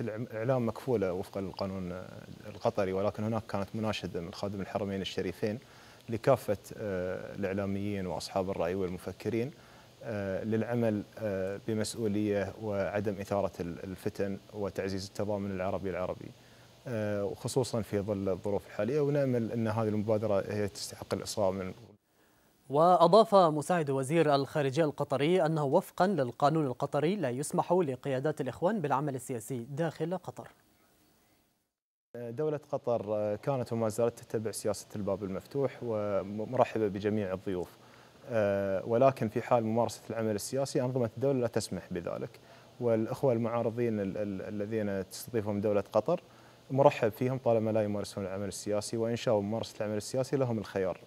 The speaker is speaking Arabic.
الاعلام مكفوله وفقا للقانون القطري ولكن هناك كانت مناشده من خادم الحرمين الشريفين لكافه آه، الاعلاميين واصحاب الراي والمفكرين آه، للعمل آه، بمسؤوليه وعدم اثاره الفتن وتعزيز التضامن العربي العربي وخصوصا في ظل الظروف الحاليه ونامل ان هذه المبادره هي تستحق الاصرار من وأضاف مساعد وزير الخارجية القطري أنه وفقا للقانون القطري لا يسمح لقيادات الإخوان بالعمل السياسي داخل قطر دولة قطر آه، كانت وما زالت تتبع سياسة الباب المفتوح ومرحبة بجميع الضيوف آه، ولكن في حال ممارسة العمل السياسي أنظمة الدولة لا تسمح بذلك والأخوة المعارضين الذين تستضيفهم دولة قطر مرحب فيهم طالما لا يمارسون العمل السياسي وإن شاءوا ممارسة العمل السياسي لهم الخيار